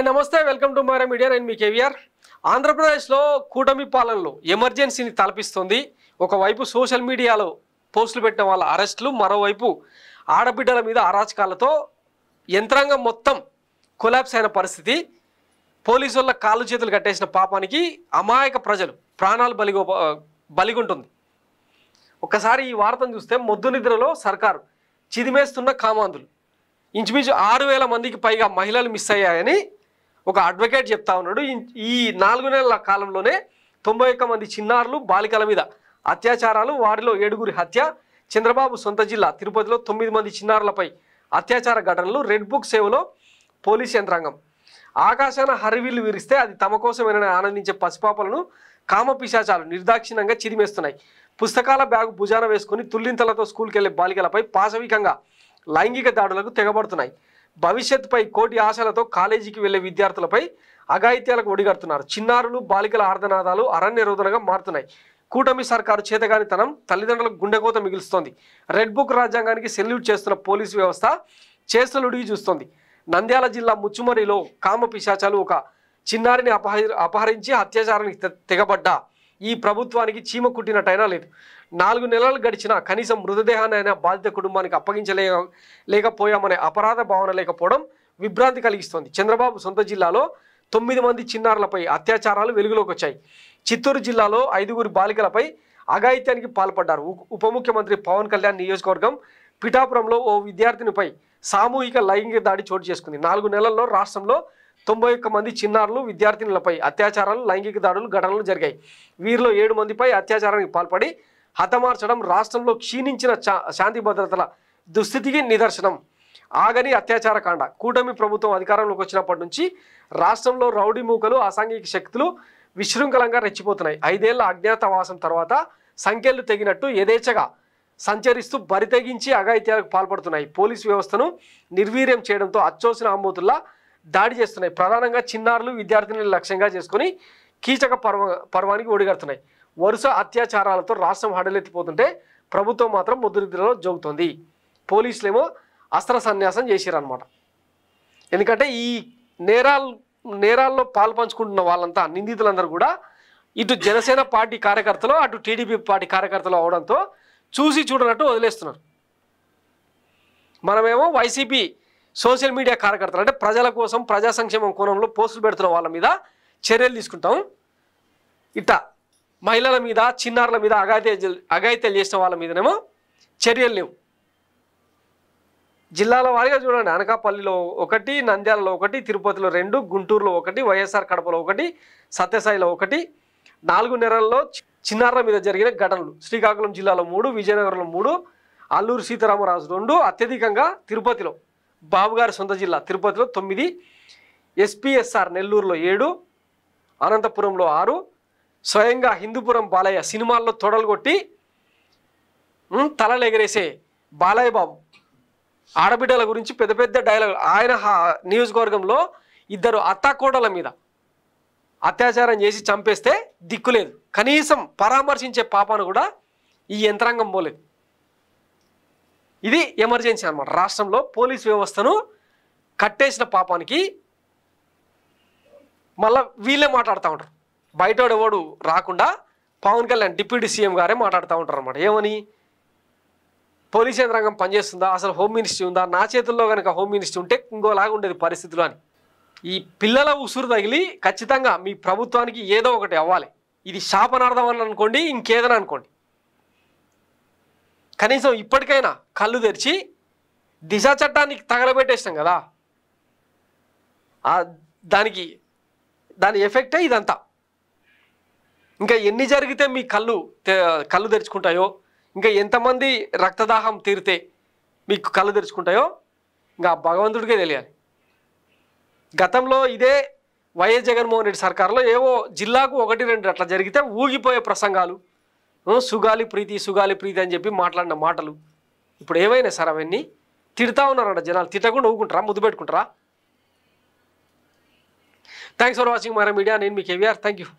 hi నమస్తే welcome to Mara media నేను మీ కేవీఆర్ ఆంధ్రప్రదేశ్లో కూటమి పాలనలో ఎమర్జెన్సీని తలపిస్తుంది ఒకవైపు సోషల్ మీడియాలో పోస్టులు పెట్టిన వాళ్ళ అరెస్టులు మరోవైపు ఆడబిడ్డల మీద అరాచకాలతో యంత్రాంగం మొత్తం కొలాబ్స్ అయిన పరిస్థితి పోలీసు వల్ల కాళ్ళు చేతులు కట్టేసిన పాపానికి అమాయక ప్రజలు ప్రాణాలు బలిగో బలిగుంటుంది ఒకసారి ఈ వార్తను చూస్తే మొద్దు నిద్రలో సర్కారు చిదిమేస్తున్న కామాంధులు ఇంచుమించు ఆరు వేల మందికి పైగా మహిళలు మిస్ అయ్యాయని ఒక అడ్వకేట్ చెప్తా ఉన్నాడు ఈ నాలుగు నెలల కాలంలోనే తొంభై ఒక్క మంది చిన్నారులు బాలికల మీద అత్యాచారాలు వారిలో ఏడుగురి హత్య చంద్రబాబు సొంత జిల్లా తిరుపతిలో తొమ్మిది మంది చిన్నారులపై అత్యాచార ఘటనలు రెడ్ బుక్ సేవలో పోలీస్ యంత్రాంగం ఆకాశాన హరివిల్లు విరిస్తే అది తమ కోసమేనని ఆనందించే పసిపాపలను కామ పిశాచాలు నిర్దాక్షిణ్యంగా చిరిమేస్తున్నాయి పుస్తకాల బ్యాగు భుజాన వేసుకుని తుల్లింతలతో స్కూల్కి వెళ్లే బాలికలపై పాశవికంగా లైంగిక దాడులకు తెగబడుతున్నాయి భవిష్యత్తుపై కోటి ఆశలతో కాలేజీకి వెళ్లే విద్యార్థులపై అఘాయిత్యాలకు ఒడిగడుతున్నారు చిన్నారులు బాలికల ఆర్ధనాదాలు అరణ్య రోధనగా మారుతున్నాయి కూటమి సర్కారు చేతగానితనం తల్లిదండ్రులకు గుండెకోత మిగులుస్తోంది రెడ్ బుక్ రాజ్యాంగానికి సెల్యూట్ చేస్తున్న పోలీసు వ్యవస్థ చేస్తులుడిగి చూస్తోంది నంద్యాల జిల్లా ముచ్చుమరిలో కామ పిశాచాలు ఒక చిన్నారిని అపహరించి అత్యాచారానికి తెగబడ్డ ఈ ప్రభుత్వానికి చీమ కుట్టినట్టయినా లేదు నాలుగు నెలలు గడిచినా కనీసం మృతదేహాన్ని బాధిత కుటుంబానికి అప్పగించలే లేకపోయామనే అపరాధ భావన లేకపోవడం విభ్రాంతి కలిగిస్తోంది చంద్రబాబు సొంత జిల్లాలో తొమ్మిది మంది చిన్నారులపై అత్యాచారాలు వెలుగులోకి వచ్చాయి చిత్తూరు జిల్లాలో ఐదుగురు బాలికలపై అఘాయిత్యానికి పాల్పడ్డారు ఉప ముఖ్యమంత్రి పవన్ కళ్యాణ్ నియోజకవర్గం పిఠాపురంలో ఓ విద్యార్థినిపై సామూహిక లైంగిక దాడి చోటు చేసుకుంది నాలుగు నెలల్లో రాష్ట్రంలో తొంభై ఒక్క మంది చిన్నారులు విద్యార్థినులపై అత్యాచారాలు లైంగిక దాడులు ఘటనలు జరిగాయి వీరిలో ఏడు మందిపై అత్యాచారానికి పాల్పడి హతమార్చడం రాష్ట్రంలో క్షీణించిన శాంతి భద్రతల దుస్థితికి నిదర్శనం ఆగని అత్యాచార కాండ కూటమి ప్రభుత్వం అధికారంలోకి వచ్చినప్పటి నుంచి రాష్ట్రంలో రౌడీ మూకలు అసాంఘిక శక్తులు విశృంఖలంగా రెచ్చిపోతున్నాయి ఐదేళ్ల అజ్ఞాతవాసం తర్వాత సంఖ్యలు తెగినట్టు యథేచ్ఛగా సంచరిస్తూ బరితెగించి అఘాయిత్యాలకు పాల్పడుతున్నాయి పోలీసు వ్యవస్థను నిర్వీర్యం చేయడంతో అచ్చోసిన అమ్మోతుల్లా దాడి చేస్తున్నాయి ప్రధానంగా చిన్నారులు విద్యార్థిని లక్ష్యంగా చేసుకుని కీచక పర్వ పర్వానికి ఒడిగడుతున్నాయి వరుస అత్యాచారాలతో రాష్ట్రం హడలెత్తిపోతుంటే ప్రభుత్వం మాత్రం ముద్రిద్రలో జోగుతోంది పోలీసులేమో అస్త్ర సన్యాసం చేసిరనమాట ఎందుకంటే ఈ నేరాలు నేరాల్లో పాల్పంచుకుంటున్న వాళ్ళంతా నిందితులందరూ కూడా ఇటు జనసేన పార్టీ కార్యకర్తలు అటు టీడీపీ పార్టీ కార్యకర్తలు అవడంతో చూసి చూడనట్టు వదిలేస్తున్నారు మనమేమో వైసీపీ సోషల్ మీడియా కార్యకర్తలు అంటే ప్రజల కోసం ప్రజా సంక్షేమం కోణంలో పోస్టులు పెడుతున్న వాళ్ళ మీద చర్యలు తీసుకుంటాం ఇట్ట మహిళల మీద చిన్నారుల మీద అగాయితే అగాయితీలు చేసిన వాళ్ళ మీదనేమో చర్యలు లేవు జిల్లాల వారిగా చూడండి అనకాపల్లిలో ఒకటి నంద్యాలలో ఒకటి తిరుపతిలో రెండు గుంటూరులో ఒకటి వైఎస్ఆర్ కడపలో ఒకటి సత్యసాయిలో ఒకటి నాలుగు నెలల్లో చిన్నారుల మీద జరిగిన ఘటనలు శ్రీకాకుళం జిల్లాలో మూడు విజయనగరంలో మూడు అల్లూరు సీతారామరాజు రెండు అత్యధికంగా తిరుపతిలో బాబుగారి సొంత జిల్లా తిరుపతిలో తొమ్మిది ఎస్పీఎస్ఆర్ నెల్లూరులో ఏడు అనంతపురంలో ఆరు స్వయంగా హిందూపురం బాలయ్య సినిమాల్లో తొడలుగొట్టి తలలు ఎగరేసే బాలయ్య బాబు ఆడబిడ్డల గురించి పెద్ద పెద్ద డైలాగ్ ఆయన నియోజకవర్గంలో ఇద్దరు అత్తాకోడల మీద అత్యాచారం చేసి చంపేస్తే దిక్కులేదు కనీసం పరామర్శించే పాపను కూడా ఈ యంత్రాంగం పోలేదు ఇది ఎమర్జెన్సీ అనమాట రాష్ట్రంలో పోలీస్ వ్యవస్థను కట్టేసిన పాపానికి మళ్ళా వీళ్ళే మాట్లాడుతూ ఉంటారు బయట ఎవడు రాకుండా పవన్ కళ్యాణ్ డిప్యూటీ సీఎం గారే మాట్లాడుతూ ఉంటారు అనమాట ఏమని పోలీస్ యంత్రాంగం పనిచేస్తుందా అసలు హోమ్ మినిస్ట్రీ ఉందా నా చేతుల్లో కనుక హోమ్ మినిస్ట్రీ ఉంటే ఇంకోలాగా ఉండేది పరిస్థితులు అని ఈ పిల్లల ఉసురు తగిలి ఖచ్చితంగా మీ ప్రభుత్వానికి ఏదో ఒకటి అవ్వాలి ఇది శాపనార్థం అని అనుకోండి ఇంకేదని అనుకోండి కనీసం ఇప్పటికైనా కళ్ళు తెరిచి దిశ చట్టానికి తగలబెట్టేసాం కదా దానికి దాని ఎఫెక్టే ఇదంతా ఇంకా ఎన్ని జరిగితే మీ కళ్ళు కళ్ళు తెరుచుకుంటాయో ఇంకా ఎంతమంది రక్తదాహం తీరితే మీకు కళ్ళు తెరుచుకుంటాయో ఇంకా భగవంతుడికే తెలియాలి గతంలో ఇదే వైఎస్ జగన్మోహన్ రెడ్డి సర్కార్లో ఏవో జిల్లాకు ఒకటి రెండు అట్లా జరిగితే ఊగిపోయే ప్రసంగాలు సుగాలి ప్రీతి సుగాలి ప్రీతి అని చెప్పి మాట్లాడిన మాటలు ఇప్పుడు ఏమైనా సార్ అవన్నీ తిడతా ఉన్నారంట జనాలు తిట్టకుండా ఊకుంటారా ముద్దు పెట్టుకుంటారా thanks for watching my media నేను మీకు కేవీఆర్ థ్యాంక్ యూ